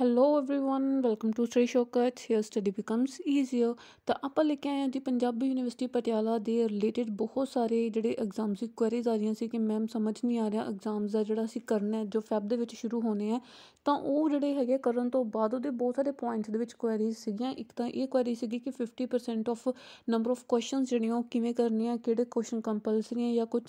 hello everyone welcome to study shortcut here study becomes easier ਤਾਂ ਆਪਾਂ ਲੈ ਕੇ ਆਏ ਹਾਂ ਜੀ ਪੰਜਾਬੀ ਯੂਨੀਵਰਸਿਟੀ ਪਟਿਆਲਾ ਦੇ ਰਿਲੇਟਡ ਬਹੁਤ ਸਾਰੇ ਜਿਹੜੇ ਐਗਜ਼ਾਮਸ ਦੀ ਕੁਐਰੀਜ਼ ਆ ਰਹੀਆਂ ਸੀ ਕਿ ਮੈਮ ਸਮਝ ਨਹੀਂ ਆ ਰਿਹਾ ਐਗਜ਼ਾਮਸ ਦਾ ਜਿਹੜਾ ਅਸੀਂ ਕਰਨਾ ਹੈ ਜੋ ਫੈਬ ਦੇ ਵਿੱਚ ਸ਼ੁਰੂ ਹੋਣੇ ਆ ਤਾਂ ਉਹ ਜਿਹੜੇ ਹੈਗੇ ਕਰਨ ਤੋਂ ਬਾਅਦ ਉਹਦੇ ਬਹੁਤ ਸਾਰੇ ਪੁਆਇੰਟਸ ਦੇ ਵਿੱਚ ਕੁਐਰੀਜ਼ ਸੀਗੀਆਂ ਇੱਕ ਤਾਂ ਇਹ ਕੁਐਰੀ ਸੀਗੀ ਕਿ 50% ਆਫ ਨੰਬਰ ਆਫ ਕੁਐਸਚਨਸ ਜਿਹੜੀਆਂ ਉਹ ਕਿਵੇਂ ਕਰਨੀਆਂ ਕਿਹੜੇ ਕੁਐਸਚਨ ਕੰਪਲਸਰੀ ਆ ਜਾਂ ਕੁਝ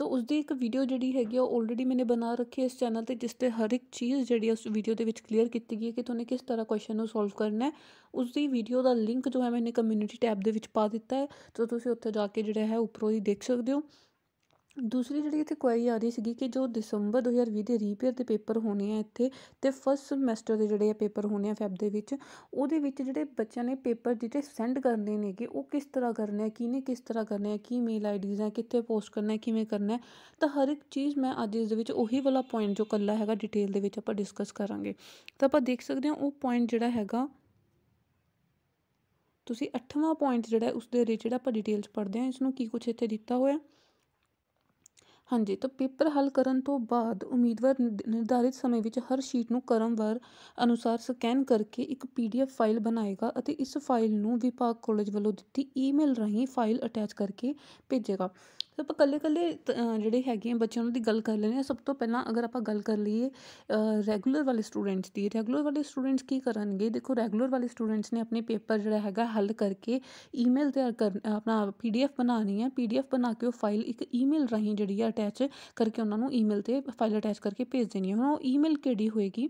ਤਾਂ ਉਸ ਦੀ ਇੱਕ ਵੀਡੀਓ ਜਿਹੜੀ ਹੈਗੀ ਆ ਆਲਰੇਡੀ ਮੈਨੇ ਬਣਾ ਰੱਖੀ ਹੈ ਇਸ ਚੈਨਲ ਤੇ ਜਿਸ ਤੇ ਹਰ ਇੱਕ ਚੀਜ਼ ਜਿਹੜੀ ਉਸ ਵੀਡੀਓ ਦੇ ਵਿੱਚ ਕਲੀਅਰ ਕੀਤੀ ਗਈ ਹੈ ਕਿ ਤੁਹਾਨੂੰ ਕਿਸ ਤਰ੍ਹਾਂ ਕੁਐਸਚਨ ਨੂੰ ਸੋਲਵ ਕਰਨਾ ਹੈ ਉਸ ਦੀ ਵੀਡੀਓ ਦਾ ਲਿੰਕ ਜੋ ਹੈ ਮੈਨੇ ਕਮਿਊਨਿਟੀ ਟੈਬ ਦੇ ਵਿੱਚ ਪਾ ਦਿੱਤਾ ਹੈ ਤਾਂ ਤੁਸੀਂ ਉੱਥੇ ਜਾ ਕੇ ਜਿਹੜਾ ਹੈ ਉੱਪਰੋਂ ਹੀ ਦੇਖ ਸਕਦੇ ਹੋ ਦੂਸਰੀ ਜਿਹੜੀ ਇੱਥੇ ਕੁਐਰੀ ਆ ਰਹੀ ਸੀਗੀ ਕਿ ਜੋ ਦਸੰਬਰ 2020 ਦੇ ਰੀਪੇਅਰ ਦੇ ਪੇਪਰ ਹੋਣੇ ਆ ਇੱਥੇ ਤੇ ਫਸਟ ਸਮੈਸਟਰ ਦੇ ਜਿਹੜੇ ਪੇਪਰ ਹੋਣੇ ਆ ਫੈਬ ਦੇ ਵਿੱਚ ਉਹਦੇ ਵਿੱਚ ਜਿਹੜੇ ਬੱਚਿਆਂ ਨੇ ਪੇਪਰ ਜਿਹੜੇ ਸੈਂਡ ਕਰਨੇ ਨੇ ਕਿ ਉਹ ਕਿਸ ਤਰ੍ਹਾਂ ਕਰਨੇ ਆ ਕਿਨੇ ਕਿਸ ਤਰ੍ਹਾਂ ਕਰਨੇ ਆ ਕੀ ਮੇਲ ਆਈਡੀਜ਼ ਆ ਕਿੱਥੇ ਪੋਸਟ ਕਰਨਾ ਹੈ ਕਿਵੇਂ ਕਰਨਾ ਹੈ ਤਾਂ ਹਰ ਇੱਕ ਚੀਜ਼ ਮੈਂ ਅੱਜ ਇਸ ਦੇ ਵਿੱਚ ਉਹੀ ਵਾਲਾ ਪੁਆਇੰਟ ਜੋ ਕੱਲਾ ਹੈਗਾ ਡਿਟੇਲ ਦੇ ਵਿੱਚ ਆਪਾਂ ਡਿਸਕਸ ਕਰਾਂਗੇ ਤਾਂ ਆਪਾਂ ਦੇਖ ਸਕਦੇ ਹਾਂ ਉਹ ਪੁਆਇੰਟ ਜਿਹੜਾ ਹੈਗਾ ਤੁਸੀਂ 8ਵਾਂ ਪੁਆਇੰਟ ਜਿਹੜਾ ਉਸ ਦੇ ਰਿਲੇਟਡ ਆਪਾਂ ਡਿਟੇਲਸ ਪੜ੍ਹਦੇ ਹਾਂ ਇਸ ਨੂੰ ਕੀ ਕੁਝ ਇੱਥੇ ਦਿੱਤਾ ਹੋਇਆ ਹਾਂਜੀ ਤਾਂ ਪੇਪਰ ਹੱਲ ਕਰਨ ਤੋਂ ਬਾਅਦ ਉਮੀਦਵਾਰ ਨਿਰਧਾਰਿਤ ਸਮੇਂ ਵਿੱਚ ਹਰ ਸ਼ੀਟ ਨੂੰ ਕ੍ਰਮਵਾਰ ਅਨੁਸਾਰ ਸਕੈਨ ਕਰਕੇ ਇੱਕ ਪੀਡੀਐਫ ਫਾਈਲ ਬਣਾਏਗਾ ਅਤੇ ਇਸ ਫਾਈਲ ਨੂੰ ਵਿਭਾਗ ਕਾਲਜ ਵੱਲੋਂ ਦਿੱਤੀ ਈਮੇਲ ਰਾਹੀਂ ਫਾਈਲ ਅਟੈਚ ਕਰਕੇ ਭੇਜੇਗਾ ਤਾਂ ਆਪਾਂ ਕੱਲੇ ਕੱਲੇ ਜਿਹੜੇ ਹੈਗੇ ਆ ਬੱਚਿਆਂ ਨੂੰ ਦੀ ਗੱਲ ਕਰ ਲੈਣੀ ਆ ਸਭ ਤੋਂ ਪਹਿਲਾਂ ਅਗਰ ਆਪਾਂ ਗੱਲ ਕਰ ਲਈਏ ਰੈਗੂਲਰ ਵਾਲੇ ਸਟੂਡੈਂਟਸ ਦੀ ਰੈਗੂਲਰ ਵਾਲੇ ਸਟੂਡੈਂਟਸ ਕੀ ਕਰਨਗੇ ਦੇਖੋ ਰੈਗੂਲਰ ਵਾਲੇ ਸਟੂਡੈਂਟਸ ਨੇ ਆਪਣੇ ਪੇਪਰ ਜਿਹੜਾ ਹੈਗਾ ਹੱਲ ਕਰਕੇ ਈਮੇਲ ਤਿਆਰ ਕਰ ਆਪਣਾ ਪੀਡੀਐਫ ਬਣਾਣੀ ਹੈ ਪੀਡੀਐਫ ਬਣਾ ਕੇ ਉਹ ਫਾਈਲ ਇੱਕ ਈਮੇਲ ਰਾਹੀਂ ਜਿਹੜੀ ਹੈ ਅਟੈਚ ਕਰਕੇ ਉਹਨਾਂ ਨੂੰ ਈਮੇਲ ਤੇ ਫਾਈਲ ਅਟੈਚ ਕਰਕੇ ਭੇਜ ਦੇਣੀ ਹੈ ਹੁਣ ਉਹ ਈਮੇਲ ਕਿਹੜੀ ਹੋਏਗੀ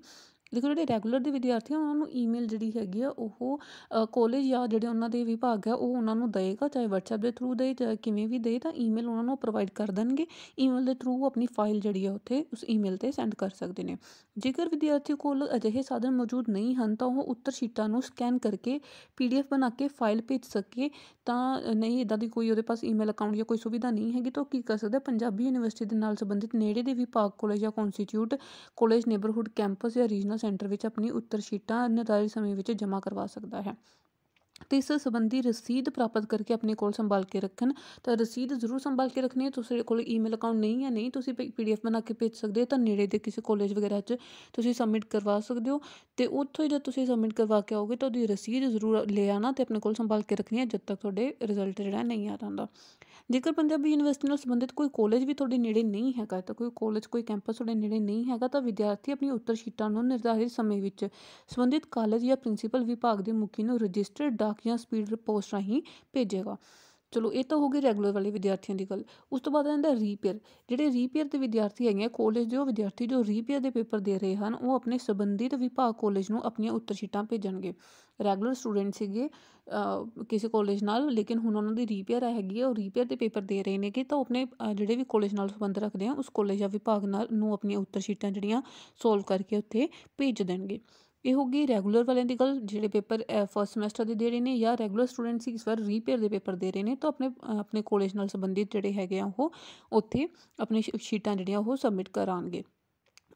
ਲੇਕਿਨ ਜਿਹੜੇ ਰੈਗੂਲਰ ਦੇ ਵਿਦਿਆਰਥੀ ਆ ਉਹਨਾਂ ਨੂੰ ਈਮੇਲ ਜਿਹੜੀ ਹੈਗੀ ਆ ਉਹ ਕਾਲਜ ਜਾਂ ਜਿਹੜੇ ਉਹਨਾਂ ਦੇ ਵਿਭਾਗ ਆ ਉਹ ਉਹਨਾਂ ਨੂੰ ਦੇਗਾ ਚਾਹੇ WhatsApp ਦੇ ਥਰੂ ਦੇ ਚਾਹੇ ਕਿਵੇਂ ਵੀ ਦੇ ਤਾਂ ਈਮੇਲ ਉਹਨਾਂ ਨੂੰ ਪ੍ਰੋਵਾਈਡ ਕਰ ਦੇਣਗੇ ਈਮੇਲ ਦੇ ਥਰੂ ਆਪਣੀ ਫਾਈਲ ਜਿਹੜੀ ਆ ਉੱਥੇ ਉਸ ਈਮੇਲ ਤੇ ਸੈਂਡ ਕਰ ਸਕਦੇ ਨੇ ਜੇਕਰ ਵਿਦਿਆਰਥੀ ਕੋਲ ਅਜਿਹੇ ਸਾਧਨ ਮੌਜੂਦ ਨਹੀਂ ਹਨ ਤਾਂ ਉਹ ਉੱਤਰ ਸ਼ੀਟਾਂ ਨੂੰ ਸਕੈਨ ਕਰਕੇ ਪੀਡੀਐਫ ਬਣਾ ਕੇ ਫਾਈਲ ਭੇਜ ਸਕੇ ਤਾਂ ਨਹੀਂ ਇਦਾਂ ਦੀ ਕੋਈ ਉਹਦੇ ਪਾਸ ਈਮੇਲ ਅਕਾਊਂਟ ਜਾਂ ਕੋਈ ਸੁਵਿਧਾ ਨਹੀਂ ਹੈਗੀ ਤਾਂ ਉਹ ਕੀ ਕਰ ਸਕਦਾ ਪੰਜਾਬੀ ਯੂਨੀਵਰਸਿਟੀ ਦੇ ਨਾਲ ਸੰਬੰਧਿਤ ਨੇੜੇ ਦੇ ਵਿਭਾਗ ਕੋਲ ਜਾਂ ਕੌਂਸਟੀਟਿਊਟ ਕਾਲਜ ਨੇਬਰਹੁੱਡ ਕੈਂਪਸ ਜਾਂ ਰੀਜਨਲ ਸੈਂਟਰ ਵਿੱਚ ਆਪਣੀ ਉੱਤਰ ਸ਼ੀਟਾਂ ਨਿਰਧਾਰਿਤ ਸਮੇਂ ਵਿੱਚ ਜਮ੍ਹਾਂ ਕਰਵਾ ਸਕਦਾ ਹੈ ਤੇ ਇਸ ਸੰਬੰਧੀ ਰਸੀਦ ਪ੍ਰਾਪਤ ਕਰਕੇ ਆਪਣੇ ਕੋਲ ਸੰਭਾਲ ਕੇ ਰੱਖਣ ਤਾਂ ਰਸੀਦ ਜ਼ਰੂਰ ਸੰਭਾਲ ਕੇ ਰੱਖਣੀ ਹੈ ਤੁਸੀਂ ਕੋਲ ਈਮੇਲ ਅਕਾਊਂਟ ਨਹੀਂ ਹੈ ਨਹੀਂ ਤੁਸੀਂ ਪੀਡੀਐਫ ਬਣਾ ਕੇ ਭੇਜ ਸਕਦੇ ਹੋ ਤਾਂ ਨੇੜੇ ਦੇ ਕਿਸੇ ਕਾਲਜ ਵਗੈਰਾ 'ਚ ਤੁਸੀਂ ਸਬਮਿਟ ਕਰਵਾ ਸਕਦੇ ਹੋ ਤੇ ਉੱਥੋਂ ਜਦ ਤੁਸੀਂ ਸਬਮਿਟ ਕਰਵਾ ਕੇ ਆਓਗੇ ਤਾਂ ਉਹਦੀ ਰਸੀਦ ਜ਼ਰੂਰ ਲੈ ਆਣਾ ਤੇ ਆਪਣੇ ਕੋਲ ਸੰਭਾਲ ਕੇ ਰੱਖਣੀ ਹੈ ਜਦ ਤੱਕ ਤੁਹਾਡੇ ਰਿਜ਼ਲਟ ਜਿਹੜਾ ਨਹੀਂ ਆ ਜਾਂਦਾ ਜੇਕਰ ਪੰਜਾਬੀ ਯੂਨੀਵਰਸਿਟੀ ਨਾਲ ਸੰਬੰਧਿਤ ਕੋਈ ਕਾਲਜ ਵੀ ਤੁਹਾਡੇ ਨੇੜੇ ਨਹੀਂ ਹੈਗਾ ਤਾਂ ਕੋਈ ਕਾਲਜ ਕੋਈ ਕੈਂਪਸ ਤੁਹਾਡੇ ਨੇੜੇ ਨਹੀਂ ਹੈਗਾ ਤਾਂ ਵਿਦਿਆਰਥੀ ਆਪਣੀ ਉੱਤਰ ਸ਼ੀਟਾਂ ਨੂੰ ਨਿਰਧਾਰਿਤ ਸਮੇਂ ਵਿੱਚ ਸੰਬੰਧਿਤ ਕਾਲਜ ਜਾਂ ਪ੍ਰਿੰਸੀਪਲ ਵਿਭਾਗ ਦੇ ਮੁਖੀ ਨੂੰ ਰਜਿਸਟਰਡ ਡਾਕ ਜਾਂ ਸਪੀਡ ਪੋਸਟ ਰਾਹੀਂ ਭੇਜੇਗਾ ਚਲੋ ਇਹ ਤਾਂ ਹੋ ਗਈ ਰੈਗੂਲਰ ਵਾਲੇ ਵਿਦਿਆਰਥੀਆਂ ਦੀ ਗੱਲ ਉਸ ਤੋਂ ਬਾਅਦ ਆਉਂਦਾ ਰੀਪੇਅਰ ਜਿਹੜੇ ਰੀਪੇਅਰ ਦੇ ਵਿਦਿਆਰਥੀ ਹੈਗੇ ਆ ਕਾਲਜ ਦੇ ਉਹ ਵਿਦਿਆਰਥੀ ਜੋ ਰੀਪੇਅਰ ਦੇ ਪੇਪਰ ਦੇ ਰਹੇ ਹਨ ਉਹ ਆਪਣੇ ਸੰਬੰਧਿਤ ਵਿਭਾਗ ਕਾਲਜ ਨੂੰ ਆਪਣੀਆਂ ਉੱਤਰ ਸ਼ੀਟਾਂ ਭੇਜਣਗੇ ਰੈਗੂਲਰ ਸਟੂਡੈਂਟ ਸੀਗੇ ਕਿਸੇ ਕਾਲਜ ਨਾਲ ਲੇਕਿਨ ਹੁਣ ਉਹਨਾਂ ਦੀ ਰੀਪੇਅਰ ਹੈਗੀ ਹੈ ਉਹ ਰੀਪੇਅਰ ਦੇ ਪੇਪਰ ਦੇ ਰਹੇ ਨੇ ਕਿ ਤਾਂ ਆਪਣੇ ਜਿਹੜੇ ਵੀ ਕਾਲਜ ਨਾਲ ਸੰਬੰਧ ਰੱਖਦੇ ਆ ਉਸ ਕਾਲਜ ਜਾਂ ਵਿਭਾਗ ਨਾਲ ਨੂੰ ਆਪਣੀਆਂ ਉੱਤਰ ਸ਼ੀਟਾਂ ਜਿਹੜੀਆਂ ਸੋਲਵ ਕਰਕੇ ਉੱਥੇ ਭੇਜ ਦੇਣਗੇ ਇਹ ਹੋ ਗਈ ਰੈਗੂਲਰ ਵਾਲਿਆਂ ਦੀ ਗੱਲ ਜਿਹੜੇ ਪੇਪਰ ਫਸਟ ਸਮੈਸਟਰ ਦੇ ਦੇ ਰਹੇ ਨੇ ਜਾਂ ਰੈਗੂਲਰ ਸਟੂਡੈਂਟਸ ਇਸ ਵਾਰ ਰੀਪੇਅਰ ਦੇ ਪੇਪਰ ਦੇ ਰਹੇ ਨੇ ਤਾਂ ਆਪਣੇ ਆਪਣੇ ਕਾਲਜ ਨਾਲ ਸੰਬੰਧਿਤ ਜਿਹੜੇ ਹੈਗੇ ਆ ਉਹ ਉੱਥੇ ਆਪਣੀ ਸ਼ੀਟਾਂ ਜਿਹੜੀਆਂ ਉਹ ਸਬਮਿਟ ਕਰਾਂਗੇ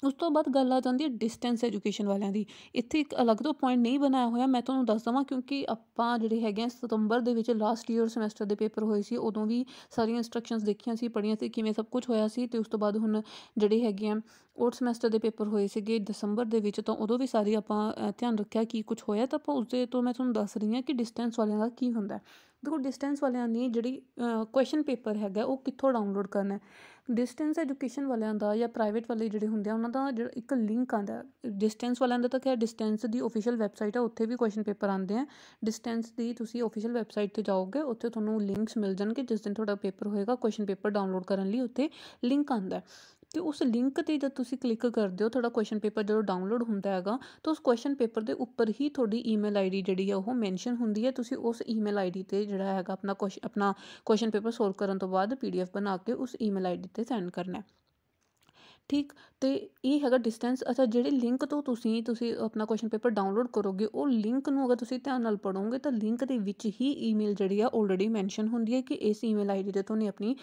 ਉਸ ਤੋਂ ਬਾਅਦ ਗੱਲ ਆ ਜਾਂਦੀ ਹੈ ਡਿਸਟੈਂਸ ਐਜੂਕੇਸ਼ਨ ਵਾਲਿਆਂ ਦੀ ਇੱਥੇ ਇੱਕ ਅਲੱਗ ਤੋਂ ਪੁਆਇੰਟ ਨਹੀਂ ਬਣਾਇਆ ਹੋਇਆ ਮੈਂ ਤੁਹਾਨੂੰ ਦੱਸ ਦਵਾਂ ਕਿਉਂਕਿ ਆਪਾਂ ਜਿਹੜੇ ਹੈਗੇ ਸਤੰਬਰ ਦੇ ਵਿੱਚ ਲਾਸਟ ਈਅਰ ਸੈਮੈਸਟਰ ਦੇ ਪੇਪਰ ਹੋਏ ਸੀ ਉਦੋਂ ਵੀ ਸਾਰੀਆਂ ਇਨਸਟਰਕਸ਼ਨਸ ਦੇਖੀਆਂ ਸੀ ਪੜ੍ਹੀਆਂ ਸੀ ਕਿਵੇਂ ਸਭ ਕੁਝ ਹੋਇਆ ਸੀ ਤੇ ਉਸ ਤੋਂ ਬਾਅਦ ਹੁਣ ਜਿਹੜੇ ਹੈਗੇ ਆ ਉਹ ਸੈਮੈਸਟਰ ਦੇ ਪੇਪਰ ਹੋਏ ਸੀਗੇ ਦਸੰਬਰ ਦੇ ਵਿੱਚ ਤਾਂ ਉਦੋਂ ਵੀ ਸਾਰੀ ਆਪਾਂ ਧਿਆਨ ਰੱਖਿਆ ਕੀ ਕੁਝ ਹੋਇਆ ਤਾਂ ਆਪਾਂ ਉਸ ਦੇ ਤੋਂ ਮੈਂ ਤੁਹਾਨੂੰ ਦੱਸ ਰਹੀ ਹਾਂ ਕਿ ਡਿਸਟੈਂਸ ਵਾਲਿਆਂ ਦਾ ਕੀ ਹੁੰਦਾ ਹੈ ਦੇਖੋ ਡਿਸਟੈਂਸ ਵਾਲਿਆਂ ਨੇ ਜਿਹੜੀ ਕੁਐਸਚਨ ਪੇਪਰ ਹੈਗਾ ਉਹ ਕਿੱਥੋਂ ਡਾਊਨਲੋਡ ਕਰਨਾ ਡਿਸਟੈਂਸ ਐਜੂਕੇਸ਼ਨ ਵਾਲਿਆਂ ਦਾ ਜਾਂ ਪ੍ਰਾਈਵੇਟ ਵਾਲੇ ਜਿਹੜੇ ਹੁੰਦੇ ਆ ਉਹਨਾਂ ਦਾ ਜਿਹੜਾ ਇੱਕ ਲਿੰਕ ਆਂਦਾ ਡਿਸਟੈਂਸ ਵਾਲਿਆਂ ਦਾ ਤਾਂ ਕਿ ਡਿਸਟੈਂਸ ਦੀ ਅਫੀਸ਼ੀਅਲ ਵੈਬਸਾਈਟ ਆ ਉੱਥੇ ਵੀ ਕੁਐਸਚਨ ਪੇਪਰ ਆਉਂਦੇ ਆ ਡਿਸਟੈਂਸ ਦੀ ਤੁਸੀਂ ਅਫੀਸ਼ੀਅਲ ਵੈਬਸਾਈਟ ਤੇ ਜਾਓਗੇ ਉੱਥੇ ਤੁਹਾਨੂੰ ਲਿੰਕਸ ਮਿਲ ਜਾਣਗੇ ਜਿਸ ਦਿਨ ਤੁਹਾਡਾ ਪੇਪਰ ਹੋਏਗਾ ਕੁਐਸਚਨ ਪੇਪਰ ਡਾਊਨਲੋਡ ਕਰਨ ਲਈ ਉੱਥੇ ਲਿੰਕ ਆਂਦਾ ਤੇ ਉਸ ਲਿੰਕ ਤੇ ਜਦ ਤੁਸੀਂ ਕਲਿੱਕ ਕਰਦੇ ਹੋ ਤੁਹਾਡਾ ਕੁਐਸਚਨ ਪੇਪਰ ਜਦੋਂ ਡਾਊਨਲੋਡ ਹੁੰਦਾ ਹੈਗਾ ਤਾਂ ਉਸ ਕੁਐਸਚਨ ਪੇਪਰ ਦੇ ਉੱਪਰ ਹੀ ਤੁਹਾਡੀ ਈਮੇਲ ਆਈਡੀ ਜਿਹੜੀ ਹੈ ਉਹ ਮੈਂਸ਼ਨ ਹੁੰਦੀ ਹੈ ਤੁਸੀਂ ਉਸ ਈਮੇਲ ਆਈਡੀ ਤੇ ਜਿਹੜਾ ਹੈਗਾ ਆਪਣਾ ਕੁਐਸਚਨ ਆਪਣਾ ਕੁਐਸਚਨ ਪੇਪਰ ਸੋਲਵ ਕਰਨ ਤੋਂ ਬਾਅਦ ਪੀਡੀਐਫ ਬਣਾ ਕੇ ਉਸ ਈਮੇਲ ਆਈਡੀ ਤੇ ਸੈਂਡ ਕਰਨਾ ਹੈ ਠੀਕ ਤੇ ਇਹ ਹੈਗਾ ਡਿਸਟੈਂਸ ਅੱਛਾ ਜਿਹੜੇ ਲਿੰਕ ਤੋਂ ਤੁਸੀਂ ਤੁਸੀਂ ਆਪਣਾ ਕੁਐਸਚਨ ਪੇਪਰ ਡਾਊਨਲੋਡ ਕਰੋਗੇ ਉਹ ਲਿੰਕ ਨੂੰ ਅਗਰ ਤੁਸੀਂ ਧਿਆਨ ਨਾਲ ਪੜੋਗੇ ਤਾਂ ਲਿੰਕ ਦੇ ਵਿੱਚ ਹੀ ਈਮੇਲ ਜਿਹੜੀ ਆ ਆਲਰੇਡੀ ਮੈਂਸ਼ਨ ਹੁੰਦੀ ਹੈ ਕਿ ਇਸ ਈਮੇਲ ਆਈਡੀ ਤੇ ਤੁਹਾਨੂੰ ਆਪਣੀ